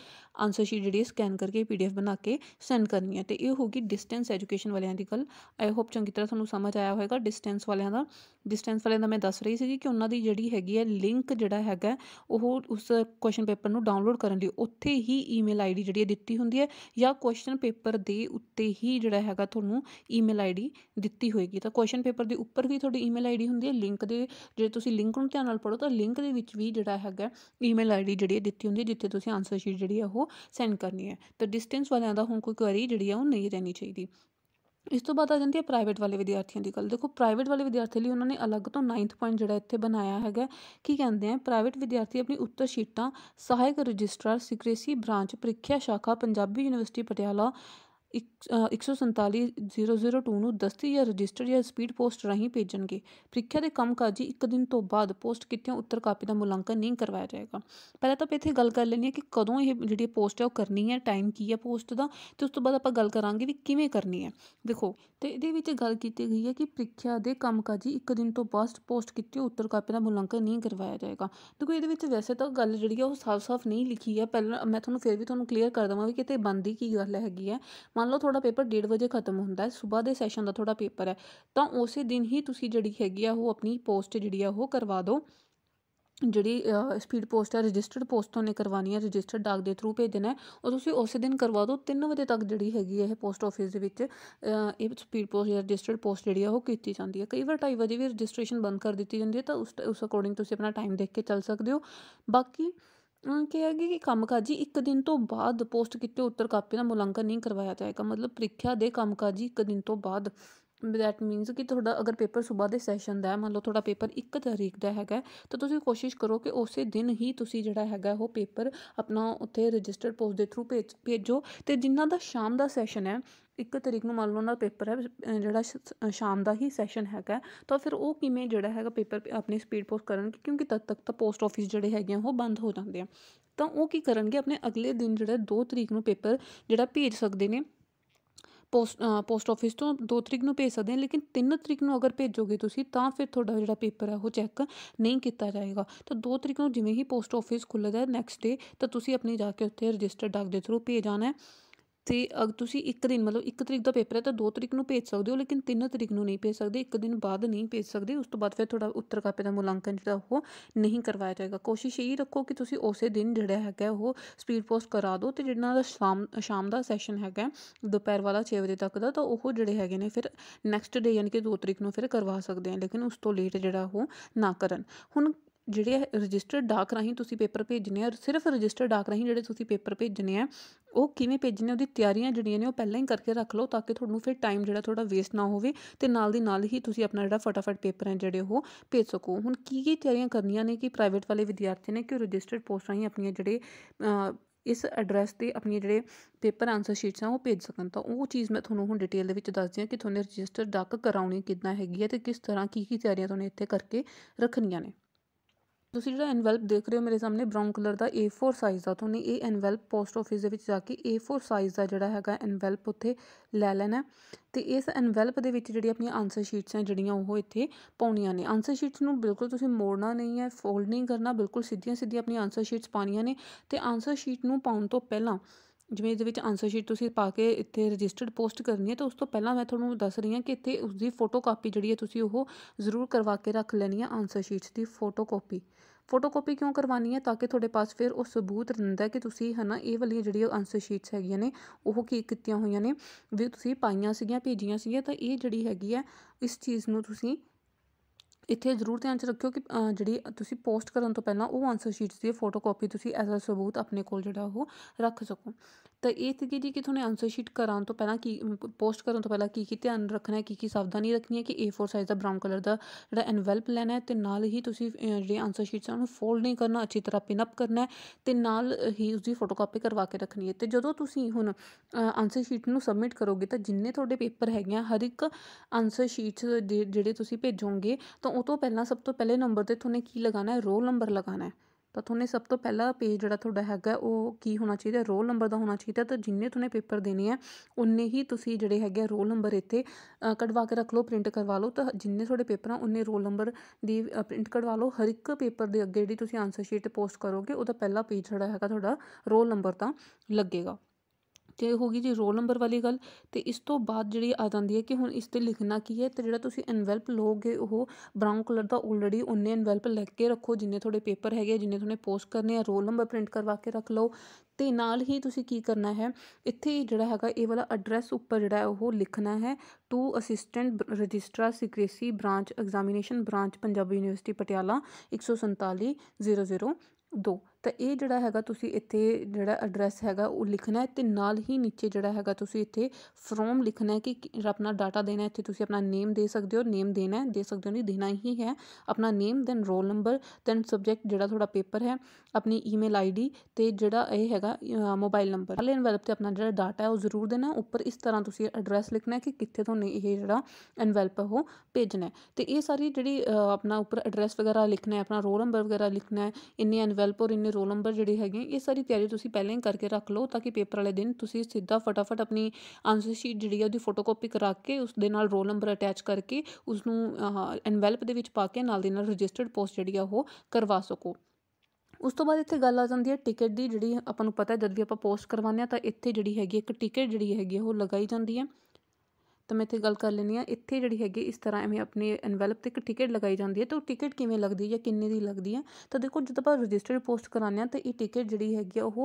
ਆਨਸਰ ਸ਼ੀਟ ਜਿਹੜੀ ਸਕੈਨ ਕਰਕੇ ਪੀਡੀਐਫ ਬਣਾ ਕੇ ਸੈਂਡ ਕਰਨੀ ਹੈ ਤੇ ਇਹ ਹੋਗੀ ਡਿਸਟੈਂਸ ਐਜੂਕੇਸ਼ਨ ਵਾਲਿਆਂ ਦੀ ਗੱਲ ਆਈ ਹੋਪ ਚੰਗੀ ਤਰ੍ਹਾਂ ਤੁਹਾਨੂੰ ਸਮਝ ਆਇਆ ਹੋਵੇਗਾ ਡਿਸਟੈਂਸ ਵਾਲਿਆਂ ਦਾ ਡਿਸਟੈਂਸ ਵਾਲਿਆਂ ਦਾ ਮੈਂ ਦੱਸ ਰਹੀ ਸੀ ਕਿ ਉਹਨਾਂ ਦੀ ਜਿਹੜੀ ਹੈਗੀ ਹੈ ਲਿੰਕ ਜਿਹੜਾ ਹੈਗਾ ਉਹ ਉਸ ਕੁਐਸਚਨ ਪੇਪਰ ਨੂੰ ਡਾਊਨਲੋਡ ਕਰਨ ਲਈ ਉੱਥੇ ਹੀ ਈਮੇਲ ਆਈਡੀ ਜਿਹੜੀ ਦਿੱਤੀ ਹੁੰਦੀ ਹੈ ਜਾਂ ਕੁਐਸਚਨ ਪੇਪਰ ਦੇ ਉੱਤੇ ਹੀ ਜਿਹੜਾ ਹੈਗਾ ਤੁਹਾਨੂੰ ਈਮੇਲ ਆਈਡੀ ਦਿੱਤੀ ਹੋਏਗੀ ਤਾਂ ਕੁਐਸਚਨ ਪੇਪਰ ਦੇ ਉੱਪਰ ਵੀ ਤੁਹਾਡੀ ਈਮੇਲ ਆਈਡੀ ਹੁੰਦੀ ਹੈ ਲਿੰਕ ਦੇ ਜੇ ਤੁਸੀਂ ਲਿੰਕ ਨੂੰ ਧਿਆਨ ਨਾਲ ਪੜੋ ਤਾਂ ਲਿੰਕ ਦੇ ਵਿੱਚ ਵੀ ਜਿਹੜਾ ਹੈਗਾ ਈਮੇਲ ਆਈਡੀ ਜਿਹੜੀ ਦਿੱਤੀ ਹੁੰਦੀ ਹੈ ਜਿੱਥੇ ਤੁਸੀਂ ਆਨਸਰ ਸ਼ੀਟ ਜਿਹੜੀ ਹੈ ਉਹ ਸੈਂਡ ਕਰਨੀ ਹੈ ਤਾਂ ਡਿਸਟੈਂਸ ਵਾਲਿਆਂ ਦਾ ਹੁਣ ਕੋਈ ਕੁਐਰੀ ਜਿਹੜੀ ਹੈ ਉਹ ਨਹੀਂ ਰਹਿਣੀ ਚਾਹੀਦੀ ਇਸ ਤੋਂ ਬਾਅਦ ਆ ਜਾਂਦੀ ਹੈ ਪ੍ਰਾਈਵੇਟ ਵਾਲੇ ਵਿਦਿਆਰਥੀਆਂ ਦੀ ਗੱਲ ਦੇਖੋ ਪ੍ਰਾਈਵੇਟ ਵਾਲੇ ਵਿਦਿਆਰਥੀ ਲਈ ਉਹਨਾਂ ਨੇ ਅਲੱਗ ਤੋਂ 9th ਪੁਆਇੰਟ ਜਿਹੜਾ ਇੱਥੇ ਬਣਾਇਆ ਹੈਗਾ ਕੀ ਕਹਿੰਦੇ ਆ ਪ੍ਰਾਈਵੇਟ ਵਿਦਿਆਰਥੀ ਆਪਣੀ ਉੱਤਰ ਸ਼ੀਟਾਂ ਸਹਾਇਕ ਰਜਿਸਟਰਾਰ ਸਿਕ੍ਰੇਸੀ ਬ੍ਰਾਂਚ ਪ੍ਰੀਖਿਆ ਸ਼ਾਖਾ ਪੰਜਾਬੀ ਯੂਨੀਵਰਸਿਟੀ ਪਟਿਆਲਾ 147.0.0.2 ਨੂੰ ਦਸਤੀ ਜਾਂ ਰਜਿਸਟਰ ਜਾਂ ਸਪੀਡ ਪੋਸਟ ਰਾਹੀਂ ਭੇਜਣਗੇ ਪ੍ਰੀਖਿਆ ਦੇ ਕੰਮਕਾਜੀ ਇੱਕ ਦਿਨ ਤੋਂ ਬਾਅਦ ਪੋਸਟ ਕਿੱਤਿਆਂ ਉੱਤਰ ਕਾਪੀ ਦਾ ਮੁਲਾਂਕਣ ਨਹੀਂ ਕਰਵਾਇਆ ਜਾਏਗਾ ਪਹਿਲਾਂ ਤਾਂ ਆਪਾਂ ਇੱਥੇ ਗੱਲ ਕਰ ਲੈਣੀ ਹੈ ਕਿ ਕਦੋਂ ਇਹ ਜਿਹੜੀ ਪੋਸਟ ਹੈ ਉਹ ਕਰਨੀ ਹੈ ਟਾਈਮ ਕੀ ਹੈ ਪੋਸਟ ਦਾ ਤੇ ਉਸ ਤੋਂ ਬਾਅਦ ਆਪਾਂ ਗੱਲ ਕਰਾਂਗੇ ਵੀ ਕਿਵੇਂ ਕਰਨੀ ਹੈ ਦੇਖੋ ਤੇ ਇਹਦੇ ਵਿੱਚ ਗੱਲ ਕੀਤੀ ਗਈ ਹੈ ਕਿ ਪ੍ਰੀਖਿਆ ਦੇ ਕੰਮਕਾਜੀ ਇੱਕ ਦਿਨ ਤੋਂ ਬਾਅਦ ਪੋਸਟ ਕਿੱਤਿਆਂ ਉੱਤਰ ਕਾਪੀ ਦਾ ਮੁਲਾਂਕਣ ਨਹੀਂ ਕਰਵਾਇਆ ਜਾਏਗਾ ਦੇਖੋ ਇਹਦੇ ਵਿੱਚ ਵੈਸੇ ਤਾਂ ਗੱਲ ਜਿਹੜੀ ਹੈ ਉਹ ਸਾਫ਼-ਸਾਫ਼ ਨਹੀਂ ਲਿਖੀ ਹੈ ਪਹਿਲਾਂ ਮੈਂ ਤੁਹਾਨੂੰ ਫਿਰ ਵੀ ਤੁਹਾਨੂੰ ਕਲੀਅਰ ਕਰ ਦਵਾਂ ਵੀ ਕਿਤੇ ਬੰਦੀ ਕੀ ਗੱਲ ਹੈਗੀ ਹੈ ਮੰਨ ਲਓ ਤੁਹਾਡਾ ਪੇਪਰ 1:30 ਵਜੇ ਖਤਮ ਹੁੰਦਾ ਹੈ ਸਵੇਰ ਦੇ ਸੈਸ਼ਨ ਦਾ ਤੁਹਾਡਾ ਪੇਪਰ ਹੈ ਤਾਂ ਉਸੇ ਦਿਨ ਹੀ ਤੁਸੀਂ ਜਿਹੜੀ ਹੈਗੀ ਆ ਉਹ ਆਪਣੀ ਪੋਸਟ ਜਿਹੜੀ ਆ ਉਹ ਕਰਵਾ ਦਿਓ ਜਿਹੜੀ ਸਪੀਡ ਪੋਸਟ ਹੈ ਰਜਿਸਟਰਡ ਪੋਸਟ ਤੋਂ ਨੇ ਕਰਵਾਨੀ ਹੈ ਰਜਿਸਟਰਡ ਡਾਕ ਦੇ ਥਰੂ ਭੇਜਣਾ ਹੈ ਉਹ ਤੁਸੀਂ ਉਸੇ ਦਿਨ ਕਰਵਾ ਦਿਓ 3 ਵਜੇ ਤੱਕ ਜਿਹੜੀ ਹੈਗੀ ਹੈ ਇਹ ਪੋਸਟ ਆਫਿਸ ਦੇ ਵਿੱਚ ਇਹ ਸਪੀਡ ਪੋਸਟ ਜਾਂ ਰਜਿਸਟਰਡ ਪੋਸਟ ਜਿਹੜੀ ਆ ਉਹ ਕੀਤੀ ਜਾਂਦੀ ਹੈ ਕਈ ਵਾਰ 2:30 ਵਜੇ ਵੀ ਰਜਿਸਟ੍ਰੇਸ਼ਨ ਬੰਦ ਕਰ ਦਿੱਤੀ ਜਾਂਦੀ ਹੈ ਤਾਂ ਉਸ ਉਸ ਅਕੋਰਡਿੰਗ ਤੁਸੀਂ ਆਪਣਾ ਟਾਈਮ ਦੇਖ ਕੇ ਚੱਲ ਸਕਦੇ ਹੋ ਬਾਕੀ ਕਿਹਾ ਕਿ ਕੰਮਕਾਜੀ ਇੱਕ ਦਿਨ ਤੋਂ ਬਾਅਦ ਪੋਸਟ ਕੀਤੇ ਉੱਤਰ ਕਾਪੀ ਦਾ ਮੁਲਾਂਕਣ ਨਹੀਂ ਕਰਵਾਇਆ ਜਾਏਗਾ ਮਤਲਬ ਪ੍ਰੀਖਿਆ ਦੇ ਕੰਮਕਾਜੀ ਇੱਕ ਦਿਨ ਤੋਂ ਬਾਅਦ ਦੈਟ ਮੀਨਸ ਕਿ ਤੁਹਾਡਾ ਅਗਰ ਪੇਪਰ ਸਵੇਰ ਦੇ ਸੈਸ਼ਨ ਦਾ ਹੈ ਮੰਨ ਲਓ ਤੁਹਾਡਾ ਪੇਪਰ 1 ਤਰੀਕ ਦਾ ਹੈਗਾ ਤਾਂ ਤੁਸੀਂ ਕੋਸ਼ਿਸ਼ ਕਰੋ ਕਿ ਉਸੇ ਦਿਨ ਹੀ ਤੁਸੀਂ ਜਿਹੜਾ ਹੈਗਾ ਉਹ ਪੇਪਰ ਆਪਣਾ ਉੱਥੇ ਰਜਿਸਟਰਡ ਪੋਸਟ ਦੇ ਥਰੂ ਭੇਜੋ ਤੇ ਜਿਨ੍ਹਾਂ ਦਾ ਸ਼ਾਮ ਦਾ ਸੈਸ਼ਨ ਹੈ ਇੱਕ ਤਰੀਕ ਨੂੰ ਮੰਨ ਲਓ ਉਹਨਾਂ ਦਾ ਪੇਪਰ ਹੈ ਜਿਹੜਾ ਸ਼ਾਮ ਦਾ ਹੀ ਸੈਸ਼ਨ ਹੈਗਾ ਤਾਂ ਫਿਰ ਉਹ ਕਿਵੇਂ ਜਿਹੜਾ ਹੈਗਾ ਪੇਪਰ ਆਪਣੀ ਸਪੀਡ ਪੋਸਟ ਕਰਨਗੇ ਕਿਉਂਕਿ ਤਦ ਤੱਕ ਤਾਂ ਪੋਸਟ ਆਫਿਸ ਜਿਹੜੇ ਹੈਗੇ ਉਹ ਬੰਦ ਹੋ ਜਾਂਦੇ ਆ ਤਾਂ ਉਹ ਕੀ ਕਰਨਗੇ ਆਪਣੇ ਅਗਲੇ ਦਿਨ ਜਿਹੜਾ 2 ਤਰੀਕ ਨੂੰ ਪੇਪਰ ਜਿਹੜਾ ਭੇਜ ਸਕਦੇ ਨੇ ਪੋਸਟ ਪੋਸਟ ਆਫਿਸ ਤੋਂ 2 ਤਰੀਕ ਨੂੰ ਭੇਜ ਸਕਦੇ ਹਾਂ ਲੇਕਿਨ 3 ਤਰੀਕ ਨੂੰ ਅਗਰ ਭੇਜੋਗੇ ਤੁਸੀਂ ਤਾਂ ਫਿਰ ਤੁਹਾਡਾ ਜਿਹੜਾ ਪੇਪਰ ਹੈ ਉਹ ਚੈੱਕ ਨਹੀਂ ਕੀਤਾ ਜਾਏਗਾ ਤਾਂ 2 ਤਰੀਕ ਨੂੰ ਜਿਵੇਂ ਹੀ ਪੋਸਟ ਆਫਿਸ ਖੁੱਲ੍ਹਦਾ ਨੈਕਸਟ ਡੇ ਤਾਂ ਤੁਸੀਂ ਆਪਣੀ ਜਾ ਕੇ ਉੱਥੇ ਰਜਿਸਟਰ ਡਾਕ ਦੇ ਥਰੂ ਭੇਜ ਹੈ ਤੇ ਅਗਰ ਤੁਸੀਂ ਇੱਕ ਦਿਨ ਮਤਲਬ ਇੱਕ ਤਰੀਕ ਦਾ ਪੇਪਰ ਹੈ ਤਾਂ ਦੋ ਤਰੀਕ ਨੂੰ ਭੇਜ ਸਕਦੇ ਹੋ ਲੇਕਿਨ ਤਿੰਨ ਤਰੀਕ ਨੂੰ ਨਹੀਂ ਭੇਜ ਸਕਦੇ ਇੱਕ ਦਿਨ ਬਾਅਦ ਨਹੀਂ ਭੇਜ ਸਕਦੇ ਉਸ ਤੋਂ ਬਾਅਦ ਫਿਰ ਤੁਹਾਡਾ ਉੱਤਰ ਕਾਪੇ ਦਾ ਮੁਲਾਂਕਣ ਜਿਹੜਾ ਉਹ ਨਹੀਂ ਕਰਵਾਇਆ ਜਾਏਗਾ ਕੋਸ਼ਿਸ਼ ਇਹ ਰੱਖੋ ਕਿ ਤੁਸੀਂ ਉਸੇ ਦਿਨ ਜਿਹੜਾ ਹੈਗਾ ਉਹ ਸਪੀਡ ਪੋਸਟ ਕਰਾ ਦਿਓ ਤੇ ਜਿਹੜਾ ਦਾ ਸ਼ਾਮ ਸ਼ਾਮ ਦਾ ਸੈਸ਼ਨ ਹੈਗਾ ਦੁਪਹਿਰ ਵਾਲਾ 6 ਵਜੇ ਤੱਕ ਦਾ ਤਾਂ ਉਹ ਜਿਹੜੇ ਹੈਗੇ ਨੇ ਫਿਰ ਨੈਕਸਟ ਡੇ ਯਾਨੀ ਕਿ 2 ਤਰੀਕ ਨੂੰ ਫਿਰ ਕਰਵਾ ਸਕਦੇ ਆ ਲੇਕਿਨ ਉਸ ਤੋਂ ਲੇਟ ਜਿਹੜਾ ਉਹ ਨਾ ਕਰਨ ਹੁਣ ਜਿਹੜੇ ਰਜਿਸਟਰਡ ਡਾਕ ਰਾਹੀਂ ਤੁਸੀਂ ਪੇਪਰ ਭੇਜਨੇ ਆ ਸਿਰਫ ਰਜਿਸਟਰਡ ਡਾਕ ਰਾਹੀਂ ਜਿਹੜੇ ਤੁਸੀਂ ਪੇਪਰ ਭੇਜਨੇ ਆ ਉਹ ਕਿਵੇਂ ਭੇਜਨੇ ਉਹਦੀ ਤਿਆਰੀਆਂ ਜਿਹੜੀਆਂ ਨੇ ਉਹ ਪਹਿਲਾਂ ਹੀ ਕਰਕੇ ਰੱਖ ਲਓ ਤਾਂ ਕਿ ਤੁਹਾਨੂੰ ਫਿਰ ਟਾਈਮ ਜਿਹੜਾ ਥੋੜਾ ਵੇਸਟ ਨਾ ਹੋਵੇ ਤੇ ਨਾਲ ਦੀ ਨਾਲ ਹੀ ਤੁਸੀਂ ਆਪਣਾ ਜਿਹੜਾ ਫਟਾਫਟ ਪੇਪਰ ਹੈ ਜਿਹੜੇ ਉਹ ਭੇਜ ਸਕੋ ਹੁਣ ਕੀ ਕੀ ਤਿਆਰੀਆਂ ਕਰਨੀਆਂ ਨੇ ਕਿ ਪ੍ਰਾਈਵੇਟ ਵਾਲੇ ਵਿਦਿਆਰਥੀ ਨੇ ਕਿ ਰਜਿਸਟਰਡ ਪੋਸਟ ਰਾਹੀਂ ਆਪਣੀਆਂ ਜਿਹੜੇ ਇਸ ਐਡਰੈਸ ਤੇ ਆਪਣੀਆਂ ਜਿਹੜੇ ਪੇਪਰ ਆਨਸਰ ਸ਼ੀਟਸ ਆ ਉਹ ਭੇਜ ਸਕਣ ਤਾਂ ਉਹ ਚੀਜ਼ ਮੈਂ ਤੁਹਾਨੂੰ ਹੁਣ ਡਿਟੇਲ ਦੇ ਵਿੱਚ ਦੱਸਦੀ ਆ ਕਿ ਤੁਹਾਨੂੰ ਰਜਿਸਟਰ ਡਾਕ ਕਰਾਉਣੀ ਕਿਦਾਂ ਹੈਗੀ ਹੈ ਤੇ ਕਿਸ ਤਰ੍ਹਾਂ ਕੀ ਕੀ ਤਿਆਰੀਆਂ ਤੁਹਾਨੂੰ ਇੱਥੇ ਕਰਕੇ ਰੱਖਣੀਆਂ ਨੇ ਤੁਸੀਂ ਜਿਹੜਾ ਐਨਵੈਲਪ ਦੇਖ ਰਹੇ ਹੋ ਮੇਰੇ ਸਾਹਮਣੇ ਬ੍ਰਾਊਨ ਕਲਰ ਦਾ A4 ਸਾਈਜ਼ ਦਾ ਤੁਹਾਨੂੰ ਇਹ ਐਨਵੈਲਪ ਪੋਸਟ ਆਫਿਸ ਦੇ ਵਿੱਚ ਜਾ ਕੇ A4 ਸਾਈਜ਼ ਦਾ ਜਿਹੜਾ ਹੈਗਾ ਐਨਵੈਲਪ ਉੱਥੇ ਲੈ ਲੈਣਾ ਤੇ ਇਸ ਐਨਵੈਲਪ ਦੇ ਵਿੱਚ ਜਿਹੜੀ ਆਪਣੀਆਂ ਆਨਸਰ ਸ਼ੀਟਸ ਹੈ ਜਿਹੜੀਆਂ ਉਹ ਇੱਥੇ ਪਾਉਣੀਆਂ ਨੇ ਆਨਸਰ ਸ਼ੀਟਸ ਨੂੰ ਬਿਲਕੁਲ ਤੁਸੀਂ ਮੋੜਨਾ ਨਹੀਂ ਹੈ ਫੋਲਡ ਨਹੀਂ ਕਰਨਾ ਬਿਲਕੁਲ ਸਿੱਧੀਆਂ ਸਿੱਧੀਆਂ ਆਪਣੀਆਂ ਆਨਸਰ ਸ਼ੀਟਸ ਪਾਣੀਆਂ ਨੇ ਤੇ ਆਨਸਰ ਸ਼ੀਟ ਨੂੰ ਪਾਉਣ ਤੋਂ ਪਹਿਲਾਂ ਜਿਵੇਂ ਇਹਦੇ ਵਿੱਚ ਆਨਸਰ ਸ਼ੀਟ ਤੁਸੀਂ ਪਾ ਕੇ ਇੱਥੇ ਰਜਿਸਟਰਡ ਪੋਸਟ ਕਰਨੀ ਹੈ ਤਾਂ ਉਸ ਤੋਂ ਪਹਿਲਾਂ ਮੈਂ ਤੁਹਾਨੂੰ ਦੱਸ ਰਹੀ ਹਾਂ ਕਿ ਇੱਥੇ ਉਸ ਦੀ ਫੋਟੋ ਕਾਪੀ ਜਿਹੜੀ ਹੈ ਤੁਸੀਂ ਉਹ ਜ਼ਰੂਰ ਕਰਵਾ ਕੇ ਰੱਖ ਲੈਣੀ ਹੈ ਆਨਸਰ ਸ਼ੀਟਸ ਦੀ ਫੋਟੋ ਕਾਪੀ ਫੋਟੋ ਕਾਪੀ ਕਿਉਂ ਕਰਵਾਉਣੀ ਹੈ ਤਾਂ ਕਿ ਤੁਹਾਡੇ ਪਾਸ ਫਿਰ ਉਹ ਸਬੂਤ ਰਹਿੰਦਾ ਕਿ ਤੁਸੀਂ ਹਨਾ ਇਹ ਵਾਲੀਆਂ ਜਿਹੜੀਆਂ ਆਨਸਰ ਸ਼ੀਟਸ ਹੈਗੀਆਂ ਨੇ ਉਹ ਕੀ ਕੀਤੀਆਂ ਹੋਈਆਂ ਨੇ ਵੀ ਤੁਸੀਂ ਪਾਈਆਂ ਸੀਗੀਆਂ ਭੇਜੀਆਂ ਸੀਗੀਆਂ ਤਾਂ ਇਹ ਜਿਹੜੀ ਹੈਗੀ ਹੈ ਇਸ ਚੀਜ਼ ਨੂੰ ਤੁਸੀਂ ਇੱਥੇ ਜ਼ਰੂਰ ਧਿਆਨ 'ਚ ਰੱਖਿਓ ਕਿ ਜਿਹੜੀ ਤੁਸੀਂ ਪੋਸਟ ਕਰਨ ਤੋਂ ਪਹਿਲਾਂ ਉਹ ਆਨਸਰ ਸ਼ੀਟਸ ਦੀ ਫੋਟੋ ਕਾਪੀ ਤੁਸੀਂ ਐਜ਼ ਆ ਸਬੂਤ ਆਪਣੇ ਕੋਲ ਜਿਹੜਾ ਉਹ ਰੱਖ ਸਕੋ ਤਾਂ ਇਹ ਸੀਗੇ ਜੀ ਕਿ ਤੁਹਾਨੂੰ ਆਨਸਰ ਸ਼ੀਟ ਕਰਾਉਣ ਤੋਂ ਪਹਿਲਾਂ ਕੀ ਪੋਸਟ ਕਰਨ ਤੋਂ ਪਹਿਲਾਂ ਕੀ ਕੀ ਧਿਆਨ ਰੱਖਣਾ ਹੈ ਕੀ ਕੀ ਸਾਵਧਾਨੀ ਰੱਖਣੀ ਹੈ ਕਿ A4 ਸਾਈਜ਼ ਦਾ ਬ੍ਰਾਊਨ ਕਲਰ ਦਾ ਜਿਹੜਾ ਐਨਵੈਲਪ ਲੈਣਾ ਹੈ ਤੇ ਨਾਲ ਹੀ ਤੁਸੀਂ ਜਿਹੜੀ ਆਨਸਰ ਸ਼ੀਟਸ ਆ ਉਹਨੂੰ ਫੋਲਡ ਨਹੀਂ ਕਰਨਾ ਅੱਛੀ ਤਰ੍ਹਾਂ ਪਿਨਅਪ ਅਪ ਕਰਨਾ ਹੈ ਤੇ ਨਾਲ ਹੀ ਉਸ ਦੀ ਫੋਟੋਕਾਪੀ ਕਰਵਾ ਕੇ ਰੱਖਣੀ ਹੈ ਤੇ ਜਦੋਂ ਤੁਸੀਂ ਹੁਣ ਆਨਸਰ ਸ਼ੀਟ ਨੂੰ ਸਬਮਿਟ ਕਰੋਗੇ ਤਾਂ ਜਿੰਨੇ ਤੁਹਾਡੇ ਪੇਪਰ ਹੈਗੇ ਆ ਹਰ ਇੱਕ ਆਨਸਰ ਸ਼ੀਟਸ ਜਿਹੜੇ ਤੁਸੀਂ ਭੇਜੋਗੇ ਤਾਂ ਉਹ ਤੋਂ ਪਹਿਲਾਂ ਸਭ ਤੋਂ ਪਹਿਲੇ ਨੰਬਰ ਤੇ ਤੁਹਾਨੂੰ ਕੀ ਲਗਾਣਾ ਹੈ ਰੋਲ ਨੰਬਰ ਲਗਾਣਾ ਹੈ ਤਾਂ ਤੁਹਾਨੂੰ ਸਭ ਤੋਂ ਪਹਿਲਾ ਪੇਜ ਜਿਹੜਾ ਤੁਹਾਡਾ ਹੈਗਾ ਉਹ ਕੀ ਹੋਣਾ ਚਾਹੀਦਾ ਰੋਲ ਨੰਬਰ ਦਾ ਹੋਣਾ ਚਾਹੀਦਾ ਤਾਂ ਜਿੰਨੇ ਤੁਹਾਨੂੰ ਪੇਪਰ ਦੇਣੇ ਆ ਉਨੇ ਹੀ ਤੁਸੀਂ ਜਿਹੜੇ ਹੈਗੇ ਰੋਲ ਨੰਬਰ ਇੱਥੇ ਕਢਵਾ ਕੇ ਰੱਖ ਲਓ ਪ੍ਰਿੰਟ ਕਰਵਾ ਲਓ ਤਾਂ ਜਿੰਨੇ ਤੁਹਾਡੇ ਪੇਪਰ ਆ ਉਨੇ ਰੋਲ ਨੰਬਰ ਦੀ ਪ੍ਰਿੰਟ ਕਢਵਾ ਲਓ ਹਰ ਇੱਕ ਪੇਪਰ ਦੇ ਅੱਗੇ ਜਿਹੜੀ ਤੁਸੀਂ ਆਨਸਰ ਸ਼ੀਟ ਪੋਸਟ ਕਰੋਗੇ ਉਹਦਾ ਪਹਿਲਾ ਪੇਜ ਜਿਹੜਾ ਹੈਗਾ ਤੁਹਾਡਾ ਰੋਲ ਨੰਬਰ ਤਾਂ ਲੱਗੇਗਾ ਤੇ ਹੋ ਗਈ ਜੀ ਰੋਲ ਨੰਬਰ ਵਾਲੀ ਗੱਲ ਤੇ ਇਸ ਤੋਂ ਬਾਅਦ ਜਿਹੜੀ ਆ ਜਾਂਦੀ ਹੈ ਕਿ ਹੁਣ ਇਸ ਤੇ ਲਿਖਣਾ ਕੀ ਹੈ ਤੇ ਜਿਹੜਾ ਤੁਸੀਂ ਐਨਵੈਲਪ ਲੋਗੇ ਉਹ ਬਰਾਊਨ ਕਲਰ ਦਾ ਆਲਰੇਡੀ ਉਹਨੇ ਐਨਵੈਲਪ ਲੈ ਕੇ ਰੱਖੋ ਜਿੰਨੇ ਤੁਹਾਡੇ ਪੇਪਰ ਹੈਗੇ ਜਿੰਨੇ ਤੁਹਾਨੂੰ ਪੋਸਟ ਕਰਨੇ ਆ ਰੋਲ ਨੰਬਰ ਪ੍ਰਿੰਟ ਕਰਵਾ ਕੇ ਰੱਖ ਲਓ ਤੇ ਨਾਲ ਹੀ ਤੁਸੀਂ ਕੀ ਕਰਨਾ ਹੈ ਇੱਥੇ ਜਿਹੜਾ ਹੈਗਾ ਇਹ ਵਾਲਾ ਐਡਰੈਸ ਉੱਪਰ ਜਿਹੜਾ ਉਹ ਲਿਖਣਾ ਹੈ to assistant registrar secrecy branch examination branch Punjab university Patiala 147002 ਤਾਂ ਇਹ ਜਿਹੜਾ ਹੈਗਾ ਤੁਸੀਂ ਇੱਥੇ ਜਿਹੜਾ ਐਡਰੈਸ ਹੈਗਾ ਉਹ ਲਿਖਣਾ ਹੈ ਤੇ ਨਾਲ ਹੀ ਨੀਚੇ ਜਿਹੜਾ ਹੈਗਾ ਤੁਸੀਂ ਇੱਥੇ ਫਰੋਮ ਲਿਖਣਾ ਹੈ ਕਿ ਆਪਣਾ ਡਾਟਾ ਦੇਣਾ ਇੱਥੇ ਤੁਸੀਂ ਆਪਣਾ ਨੇਮ ਦੇ ਸਕਦੇ ਹੋ ਨੇਮ ਦੇਣਾ ਹੈ ਦੇ ਸਕਦੇ ਹੋ ਨਹੀਂ ਦੇਣਾ ਹੀ ਹੈ ਆਪਣਾ name then roll number then subject ਜਿਹੜਾ ਤੁਹਾਡਾ ਪੇਪਰ ਹੈ ਆਪਣੀ ਈਮੇਲ ਆਈਡੀ ਤੇ ਜਿਹੜਾ ਇਹ ਹੈਗਾ ਮੋਬਾਈਲ ਨੰਬਰ ਵਾਲੇ ਐਨਵੈਲਪ ਤੇ ਆਪਣਾ ਜਿਹੜਾ ਡਾਟਾ ਹੈ ਉਹ ਜ਼ਰੂਰ ਦੇਣਾ ਉੱਪਰ ਇਸ ਤਰ੍ਹਾਂ ਤੁਸੀਂ ਐਡਰੈਸ ਲਿਖਣਾ ਹੈ ਕਿ ਕਿੱਥੇ ਤੁਹਾਨੂੰ ਇਹ ਜਿਹੜਾ ਐਨਵੈਲਪ ਉਹ ਭੇਜਣਾ ਹੈ ਤੇ ਇਹ ਸਾਰੀ ਜਿਹੜੀ ਆਪਣਾ ਉੱਪਰ ਐਡਰੈਸ ਵਗੈਰਾ ਲਿਖਣਾ ਹੈ ਆਪਣਾ ਰੋਲ ਨੰਬਰ ਵਗੈਰਾ ਲਿਖਣਾ ਹੈ ਇੰਨੇ ਐਨਵੈਲਪ ਔਰ ਇੰਨੇ ਆਪਣੇ ਰੋਲ ਨੰਬਰ ਜਿਹੜੇ ਹੈਗੇ ਇਹ ਸਾਰੀ ਤਿਆਰੀ ਤੁਸੀਂ ਪਹਿਲਾਂ ਹੀ ਕਰਕੇ ਰੱਖ ਲਓ ਤਾਂ ਕਿ ਪੇਪਰ ਵਾਲੇ ਦਿਨ ਤੁਸੀਂ ਸਿੱਧਾ ਫਟਾਫਟ ਆਪਣੀ ਆਨਸਰ ਸ਼ੀਟ ਜਿਹੜੀ ਆ ਉਹਦੀ ਫੋਟੋਕਾਪੀ ਕਰਾ ਕੇ ਉਸ ਦੇ ਨਾਲ ਰੋਲ ਨੰਬਰ ਅਟੈਚ ਕਰਕੇ ਉਸ ਨੂੰ ਐਨਵੈਲਪ ਦੇ ਵਿੱਚ ਪਾ ਕੇ ਨਾਲ ਦੇ ਨਾਲ ਰਜਿਸਟਰਡ ਪੋਸਟ ਜਿਹੜੀ ਆ ਉਹ ਕਰਵਾ ਸਕੋ ਉਸ ਤੋਂ ਬਾਅਦ ਇੱਥੇ ਗੱਲ ਆ ਜਾਂਦੀ ਹੈ ਟਿਕਟ ਦੀ ਜਿਹੜੀ ਆਪਾਂ ਨੂੰ ਪਤਾ ਹੈ ਜਦ ਵੀ ਆਪਾਂ ਪੋਸਟ ਕਰਵਾਉਂਦੇ ਆ ਤਾਂ ਇੱਥੇ ਜਿਹੜੀ ਹੈਗੀ ਇੱਕ ਟਿਕਟ ਜਿਹੜੀ ਹੈਗੀ ਉਹ ਲਗਾਈ ਜਾਂਦੀ ਹੈ ਤਾਂ ਮੈਂ ਇੱਥੇ ਗੱਲ ਕਰ ਲੈਣੀ ਆ ਇੱਥੇ ਜਿਹੜੀ ਹੈਗੀ ਇਸ ਤਰ੍ਹਾਂ ਐਵੇਂ ਆਪਣੀ ਐਨਵੈਲਪ ਤੇ ਇੱਕ ਟਿਕਟ ਲਗਾਈ ਜਾਂਦੀ ਹੈ ਤਾਂ ਉਹ ਟਿਕਟ ਕਿਵੇਂ ਲੱਗਦੀ ਹੈ ਜਾਂ ਕਿੰਨੇ ਦੀ ਲੱਗਦੀ ਹੈ ਤਾਂ ਦੇਖੋ ਜਦੋਂ ਆਪਾਂ ਰਜਿਸਟਰ ਪੋਸਟ ਕਰਾਉਂਦੇ ਆ ਤਾਂ ਇਹ ਟਿਕਟ ਜਿਹੜੀ ਹੈਗੀ ਉਹ